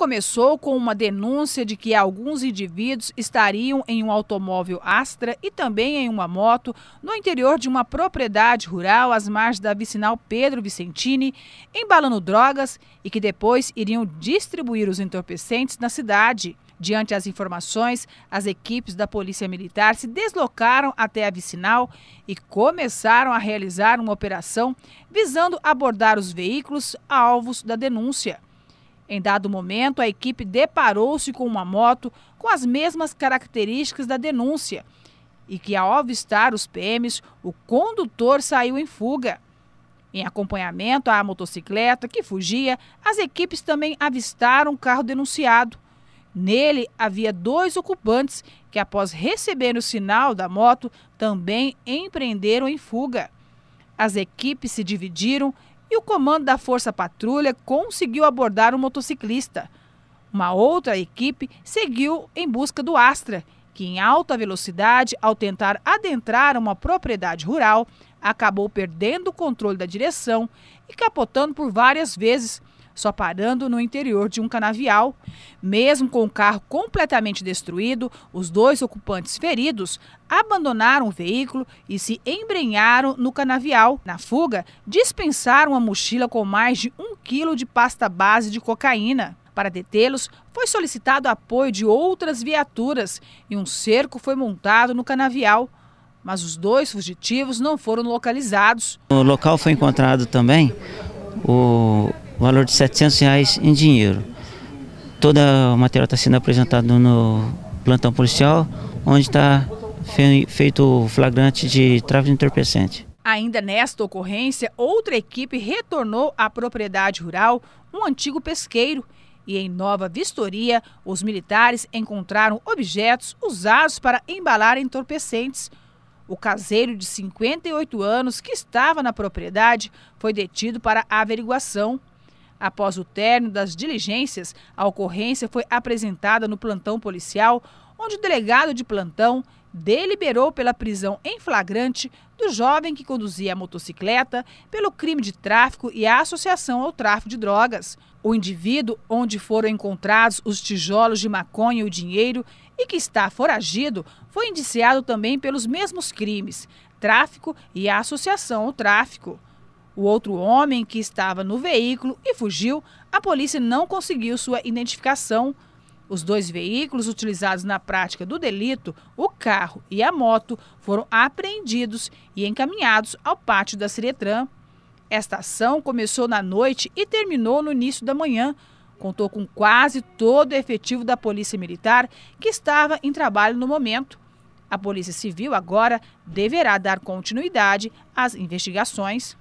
começou com uma denúncia de que alguns indivíduos estariam em um automóvel Astra e também em uma moto no interior de uma propriedade rural às margens da vicinal Pedro Vicentini, embalando drogas e que depois iriam distribuir os entorpecentes na cidade. Diante as informações, as equipes da Polícia Militar se deslocaram até a vicinal e começaram a realizar uma operação visando abordar os veículos alvos da denúncia. Em dado momento, a equipe deparou-se com uma moto com as mesmas características da denúncia e que, ao avistar os PMs, o condutor saiu em fuga. Em acompanhamento à motocicleta que fugia, as equipes também avistaram o carro denunciado. Nele havia dois ocupantes que, após receber o sinal da moto, também empreenderam em fuga. As equipes se dividiram e o comando da Força Patrulha conseguiu abordar o um motociclista. Uma outra equipe seguiu em busca do Astra, que em alta velocidade, ao tentar adentrar uma propriedade rural, acabou perdendo o controle da direção e capotando por várias vezes, só parando no interior de um canavial. Mesmo com o carro completamente destruído, os dois ocupantes feridos abandonaram o veículo e se embrenharam no canavial. Na fuga, dispensaram a mochila com mais de um quilo de pasta base de cocaína. Para detê-los, foi solicitado apoio de outras viaturas e um cerco foi montado no canavial. Mas os dois fugitivos não foram localizados. No local foi encontrado também o, o valor de 700 reais em dinheiro. Toda a matéria está sendo apresentada no plantão policial, onde está feito o flagrante de tráfico de entorpecente. Ainda nesta ocorrência, outra equipe retornou à propriedade rural um antigo pesqueiro e em nova vistoria, os militares encontraram objetos usados para embalar entorpecentes. O caseiro de 58 anos que estava na propriedade foi detido para averiguação. Após o término das diligências, a ocorrência foi apresentada no plantão policial, onde o delegado de plantão deliberou pela prisão em flagrante do jovem que conduzia a motocicleta pelo crime de tráfico e a associação ao tráfico de drogas. O indivíduo, onde foram encontrados os tijolos de maconha e o dinheiro e que está foragido, foi indiciado também pelos mesmos crimes, tráfico e a associação ao tráfico. O outro homem que estava no veículo e fugiu, a polícia não conseguiu sua identificação. Os dois veículos utilizados na prática do delito, o carro e a moto, foram apreendidos e encaminhados ao pátio da Ciretran. Esta ação começou na noite e terminou no início da manhã. Contou com quase todo o efetivo da Polícia Militar que estava em trabalho no momento. A Polícia Civil agora deverá dar continuidade às investigações.